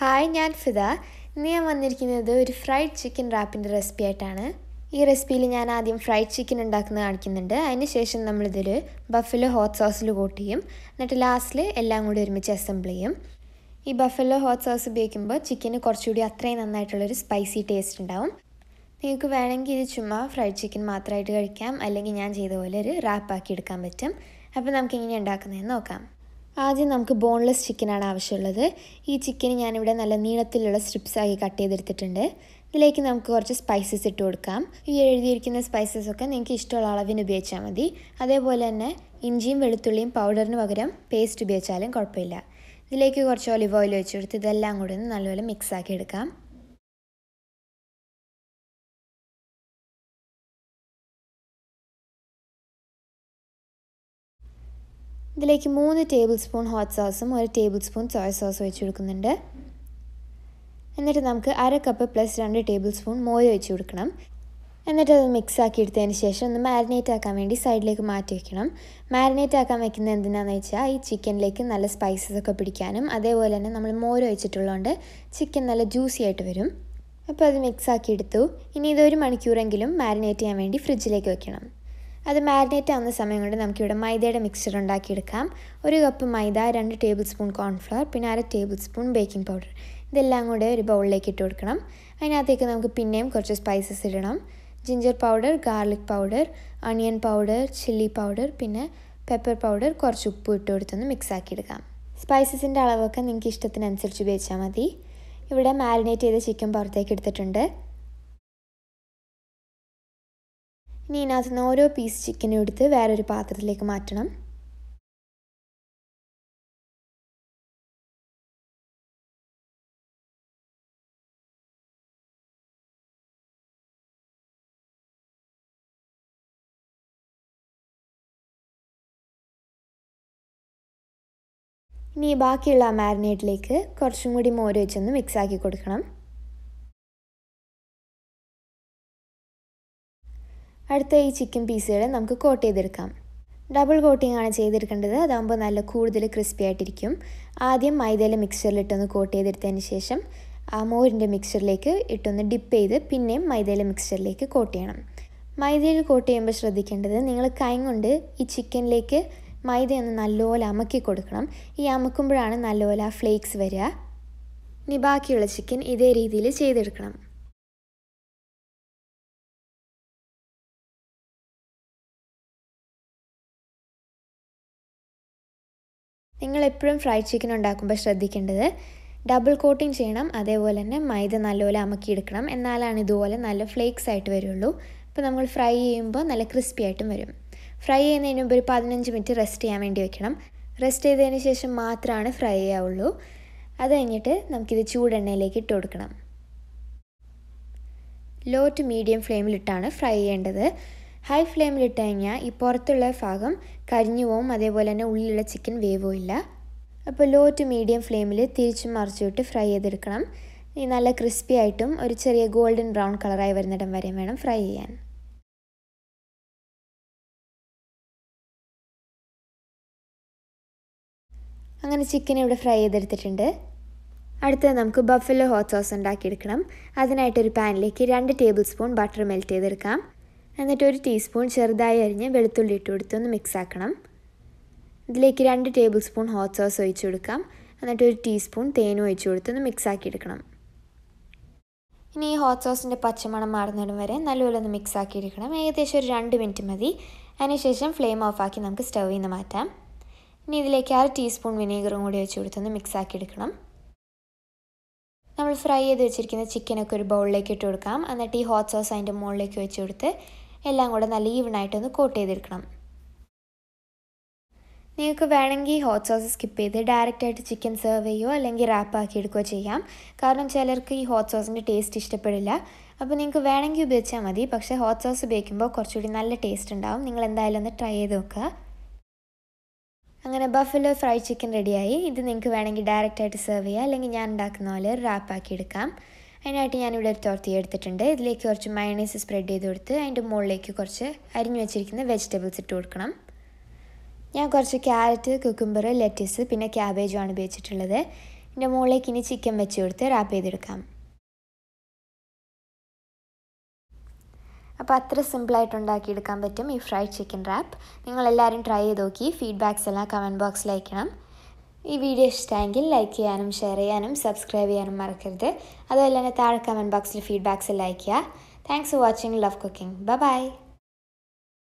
hi ഞാൻ ഫിദ ഇന്ന് ഞാൻ വന്നിരിക്കുന്നത് ഒരു ഫ്രൈഡ് ചിക്കൻ റാപ്പിൻ്റെ റെസിപ്പി ആയിട്ടാണ് ഈ റെസിപ്പിയിൽ ഞാൻ ആദ്യം ഫ്രൈഡ് ചിക്കൻ ഉണ്ടാക്കുന്നത് കാണിക്കുന്നുണ്ട് അതിന് ശേഷം നമ്മളിതിൽ ബഫലോ ഹോട്ട് സോസിൽ കൂട്ട് ചെയ്യും എന്നിട്ട് ലാസ്റ്റിൽ എല്ലാം കൂടി ഒരുമിച്ച് അസംബിൾ ചെയ്യും ഈ ബഫലോ ഹോട്ട് സോസ് ഉപയോഗിക്കുമ്പോൾ ചിക്കന് കുറച്ചുകൂടി അത്രയും നന്നായിട്ടുള്ളൊരു സ്പൈസി ടേസ്റ്റ് ഉണ്ടാവും നിങ്ങൾക്ക് വേണമെങ്കിൽ ഇത് ചുമ്മാ ഫ്രൈഡ് ചിക്കൻ മാത്രമായിട്ട് കഴിക്കാം അല്ലെങ്കിൽ ഞാൻ ചെയ്ത പോലെ ഒരു റാപ്പാക്കി എടുക്കാൻ പറ്റും അപ്പോൾ നമുക്കിങ്ങനെ ഉണ്ടാക്കുന്നതെന്ന് നോക്കാം ആദ്യം നമുക്ക് ബോൺലെസ് ചിക്കനാണ് ആവശ്യമുള്ളത് ഈ ചിക്കൻ ഞാനിവിടെ നല്ല നീളത്തിലുള്ള സ്ട്രിപ്സായി കട്ട് ചെയ്തെടുത്തിട്ടുണ്ട് ഇതിലേക്ക് നമുക്ക് കുറച്ച് സ്പൈസസ് ഇട്ട് കൊടുക്കാം ഈ എഴുതിയിരിക്കുന്ന സ്പൈസസ് ഒക്കെ നിങ്ങൾക്ക് ഇഷ്ടമുള്ള അളവിന് ഉപയോഗിച്ചാൽ മതി അതേപോലെ തന്നെ ഇഞ്ചിയും വെളുത്തുള്ളിയും പൗഡറിന് പകരം പേസ്റ്റ് ഉപയോഗിച്ചാലും കുഴപ്പമില്ല ഇതിലേക്ക് കുറച്ച് ഒലിവ് ഓയിൽ വെച്ച് കൊടുത്ത് ഇതെല്ലാം കൂടി ഒന്ന് നല്ലപോലെ മിക്സാക്കി എടുക്കാം ഇതിലേക്ക് മൂന്ന് ടേബിൾ സ്പൂൺ ഹോട്ട് സോസും ഒരു ടേബിൾ സ്പൂൺ സോയ സോസ് വെച്ച് കൊടുക്കുന്നുണ്ട് എന്നിട്ട് നമുക്ക് അര കപ്പ് പ്ലസ് രണ്ട് ടേബിൾ സ്പൂൺ മോര് ഒഴിച്ച് കൊടുക്കണം എന്നിട്ട് അത് മിക്സ് ആക്കി എടുത്തതിന് ശേഷം ഒന്ന് മാരിനേറ്റ് ആക്കാൻ വേണ്ടി സൈഡിലേക്ക് മാറ്റി വയ്ക്കണം മാരിനേറ്റ് ആക്കാൻ വെക്കുന്ന എന്തിനാണെന്ന് വെച്ചാൽ ഈ ചിക്കനിലേക്ക് നല്ല സ്പൈസസ് ഒക്കെ പിടിക്കാനും അതേപോലെ തന്നെ നമ്മൾ മോര് ഒഴിച്ചിട്ടുള്ളതുകൊണ്ട് ചിക്കൻ നല്ല ജ്യൂസി ആയിട്ട് വരും അപ്പോൾ അത് മിക്സ് ആക്കി എടുത്തു ഇനി ഇതൊരു മണിക്കൂറെങ്കിലും മാരിനേറ്റ് ചെയ്യാൻ വേണ്ടി ഫ്രിഡ്ജിലേക്ക് വെക്കണം അത് മാരിനേറ്റ് ആവുന്ന സമയം കൊണ്ട് നമുക്കിവിടെ മൈദയുടെ മിക്സ്ചർ ഉണ്ടാക്കിയെടുക്കാം ഒരു കപ്പ് മൈദ രണ്ട് ടേബിൾ സ്പൂൺ കോൺഫ്ലവർ പിന്നെ അര ടേബിൾ സ്പൂൺ ബേക്കിംഗ് പൗഡർ ഇതെല്ലാം കൂടെ ഒരു ബൗളിലേക്ക് ഇട്ട് കൊടുക്കണം അതിനകത്തേക്ക് നമുക്ക് പിന്നെയും കുറച്ച് സ്പൈസസ് ഇടണം ginger powder garlic powder onion powder chilli powder പിന്നെ പെപ്പർ പൗഡർ കുറച്ച് ഉപ്പ് ഇട്ട് കൊടുത്തൊന്ന് മിക്സാക്കിയെടുക്കാം സ്പൈസസിൻ്റെ അളവൊക്കെ നിങ്ങൾക്ക് ഇഷ്ടത്തിനനുസരിച്ച് ഉപയോഗിച്ചാൽ മതി ഇവിടെ മാരിനേറ്റ് ചെയ്ത ചിക്കൻ പുറത്തേക്ക് എടുത്തിട്ടുണ്ട് ഇനി അതിനകത്ത് നിന്ന് ഓരോ പീസ് ചിക്കനും എടുത്ത് വേറൊരു പാത്രത്തിലേക്ക് മാറ്റണം ഇനി ബാക്കിയുള്ള ആ മാരിനേഡിലേക്ക് കുറച്ചും കൂടി മോര് വെച്ചൊന്ന് മിക്സാക്കി കൊടുക്കണം അടുത്ത ഈ ചിക്കൻ പീസുകൾ നമുക്ക് കോട്ട് ചെയ്തെടുക്കാം ഡബിൾ കോട്ടിംഗ് ആണ് ചെയ്തെടുക്കേണ്ടത് അതാകുമ്പോൾ നല്ല കൂടുതൽ ക്രിസ്പി ആയിട്ടിരിക്കും ആദ്യം മൈദയിലെ മിക്സ്ചറിലിട്ടൊന്ന് കോട്ട് ചെയ്തെടുത്തതിന് ശേഷം ആ മോരിൻ്റെ മിക്സ്ചറിലേക്ക് ഇട്ടൊന്ന് ഡിപ്പ് ചെയ്ത് പിന്നെയും മൈദയിലെ മിക്സ്ചറിലേക്ക് കോട്ട് ചെയ്യണം മൈദയിൽ കോട്ട് ചെയ്യുമ്പോൾ ശ്രദ്ധിക്കേണ്ടത് നിങ്ങൾ കൈ കൊണ്ട് ഈ ചിക്കനിലേക്ക് മൈദയൊന്ന് നല്ലപോലെ അമക്കി കൊടുക്കണം ഈ അമക്കുമ്പോഴാണ് നല്ലപോലെ ആ ഫ്ലേക്സ് വരിക ഇനി ബാക്കിയുള്ള ചിക്കൻ ഇതേ രീതിയിൽ ചെയ്തെടുക്കണം നിങ്ങൾ എപ്പോഴും ഫ്രൈഡ് ചിക്കൻ ഉണ്ടാക്കുമ്പോൾ ശ്രദ്ധിക്കേണ്ടത് ഡബിൾ കോട്ടിങ് ചെയ്യണം അതേപോലെ തന്നെ മൈദ നല്ലപോലെ അമക്കിയെടുക്കണം എന്നാലാണ് ഇതുപോലെ നല്ല ഫ്ലേക്സ് ആയിട്ട് വരുള്ളൂ അപ്പോൾ നമ്മൾ ഫ്രൈ ചെയ്യുമ്പോൾ നല്ല ക്രിസ്പി ആയിട്ടും വരും ഫ്രൈ ചെയ്യുന്നതിന് മുമ്പ് ഒരു പതിനഞ്ച് മിനിറ്റ് റെസ്റ്റ് ചെയ്യാൻ വേണ്ടി വെക്കണം റെസ്റ്റ് ചെയ്തതിന് ശേഷം മാത്രമാണ് ഫ്രൈ ചെയ്യാവുള്ളൂ അത് കഴിഞ്ഞിട്ട് നമുക്കിത് ചൂടെണ്ണയിലേക്ക് ഇട്ട് കൊടുക്കണം ലോ ടു മീഡിയം ഫ്ലെയിമിലിട്ടാണ് ഫ്രൈ ചെയ്യേണ്ടത് ഹൈ ഫ്ലെയിമിലിട്ട് കഴിഞ്ഞാൽ ഈ പുറത്തുള്ള ഭാഗം കരിഞ്ഞു പോവും അതേപോലെ തന്നെ ഉള്ളിലുള്ള ചിക്കൻ വേവും ഇല്ല അപ്പോൾ ലോ ടു മീഡിയം ഫ്ലെയിമിൽ തിരിച്ചു മറിച്ചിട്ട് ഫ്രൈ ചെയ്തെടുക്കണം ഈ നല്ല ക്രിസ്പി ആയിട്ടും ഒരു ചെറിയ ഗോൾഡൻ ബ്രൗൺ കളറായി വരുന്നിടം വരെയും വേണം ഫ്രൈ ചെയ്യാൻ അങ്ങനെ ചിക്കൻ ഇവിടെ ഫ്രൈ ചെയ്തെടുത്തിട്ടുണ്ട് അടുത്തത് നമുക്ക് ബഫലോ ഹോട്ട് സോസ് ഉണ്ടാക്കിയെടുക്കണം അതിനായിട്ടൊരു പാനിലേക്ക് രണ്ട് ടേബിൾ സ്പൂൺ ബട്ടർ മെൽറ്റ് ചെയ്തെടുക്കാം എന്നിട്ട് ഒരു ടീസ്പൂൺ ചെറുതായി അരിഞ്ഞ് വെളുത്തുള്ളി ഇട്ട് കൊടുത്ത് ഒന്ന് മിക്സ് ആക്കണം ഇതിലേക്ക് രണ്ട് ടേബിൾ സ്പൂൺ ഹോട്ട് സോസ് ഒഴിച്ചു കൊടുക്കാം എന്നിട്ട് ഒരു ടീസ്പൂൺ തേനും ഒഴിച്ചു കൊടുത്തൊന്ന് മിക്സ് ആക്കി എടുക്കണം ഇനി ഈ ഹോട്ട് സോസിൻ്റെ പച്ചമണം മാറുന്നിടം വരെ നല്ലപോലെ ഒന്ന് മിക്സ് ആക്കി എടുക്കണം ഏകദേശം ഒരു രണ്ട് മിനിറ്റ് മതി അതിനുശേഷം ഫ്ലെയിം ഓഫാക്കി നമുക്ക് സ്റ്റവ് നിന്ന് മാറ്റാം ഇനി ഇതിലേക്ക് അര ടീസ്പൂൺ വിനീഗറും കൂടി ഒഴിച്ചു കൊടുത്തൊന്ന് മിക്സ് ആക്കി എടുക്കണം നമ്മൾ ഫ്രൈ ചെയ്ത് വെച്ചിരിക്കുന്ന ചിക്കനൊക്കെ ഒരു ബൗളിലേക്ക് ഇട്ട് കൊടുക്കാം എന്നിട്ട് ഈ ഹോട്ട് സോസ് അതിൻ്റെ മുകളിലേക്ക് വെച്ച് കൊടുത്ത് എല്ലാം കൂടെ നല്ല ഈവനായിട്ടൊന്ന് കോട്ട് ചെയ്തെടുക്കണം നിങ്ങൾക്ക് വേണമെങ്കിൽ ഹോട്ട് സോസ് സ്കിപ്പ് ചെയ്ത് ഡയറക്റ്റായിട്ട് ചിക്കൻ സെർവ് ചെയ്യുകയോ അല്ലെങ്കിൽ റാപ്പ് ആക്കി എടുക്കുകയോ ചെയ്യാം കാരണം ചിലർക്ക് ഈ ഹോട്ട് സോസിൻ്റെ ടേസ്റ്റ് ഇഷ്ടപ്പെടില്ല അപ്പോൾ നിങ്ങൾക്ക് വേണമെങ്കിൽ ഉപയോഗിച്ചാൽ മതി പക്ഷേ ഹോട്ട് സോസ് ഉപയോഗിക്കുമ്പോൾ കുറച്ചുകൂടി നല്ല ടേസ്റ്റ് ഉണ്ടാവും നിങ്ങൾ എന്തായാലും ഒന്ന് ട്രൈ ചെയ്ത് നോക്കുക അങ്ങനെ ബഫലോ ഫ്രൈഡ് ചിക്കൻ റെഡിയായി ഇത് നിങ്ങൾക്ക് വേണമെങ്കിൽ ഡയറക്റ്റായിട്ട് സെർവ് ചെയ്യാം അല്ലെങ്കിൽ ഞാൻ ഉണ്ടാക്കുന്ന പോലെ റാപ്പ് ആക്കി എടുക്കാം അതിനായിട്ട് ഞാനിവിടെ ഒരു തുറത്തി എടുത്തിട്ടുണ്ട് ഇതിലേക്ക് കുറച്ച് മയണൈസ് സ്പ്രെഡ് ചെയ്ത് കൊടുത്ത് അതിൻ്റെ മുകളിലേക്ക് കുറച്ച് അരിഞ്ഞു വെച്ചിരിക്കുന്ന വെജിറ്റബിൾസ് ഇട്ട് കൊടുക്കണം ഞാൻ കുറച്ച് ക്യാരറ്റ് കുക്കുംബർ ലെറ്റീസ് പിന്നെ ക്യാബേജുമാണ് ഉപയോഗിച്ചിട്ടുള്ളത് എൻ്റെ മുകളിലേക്ക് ഇനി ചിക്കൻ വെച്ച് കൊടുത്ത് റാപ്പ് ചെയ്തെടുക്കാം അപ്പോൾ അത്ര സിമ്പിളായിട്ട് ഉണ്ടാക്കിയെടുക്കാൻ പറ്റും ഈ ഫ്രൈഡ് ചിക്കൻ റാപ്പ് നിങ്ങളെല്ലാവരും ട്രൈ ചെയ്ത് നോക്കി ഫീഡ്ബാക്സ് എല്ലാം കമൻറ്റ് ബോക്സിൽ അയക്കണം ഈ വീഡിയോ ഇഷ്ടമെങ്കിൽ ലൈക്ക് ചെയ്യാനും ഷെയർ ചെയ്യാനും സബ്സ്ക്രൈബ് ചെയ്യാനും മറക്കരുത് അതുപോലെ തന്നെ താഴെ കമൻറ്റ് ബോക്സിൽ ഫീഡ്ബാക്സ് ലൈക്ക് ചെയ്യുക thanks for watching love cooking bye by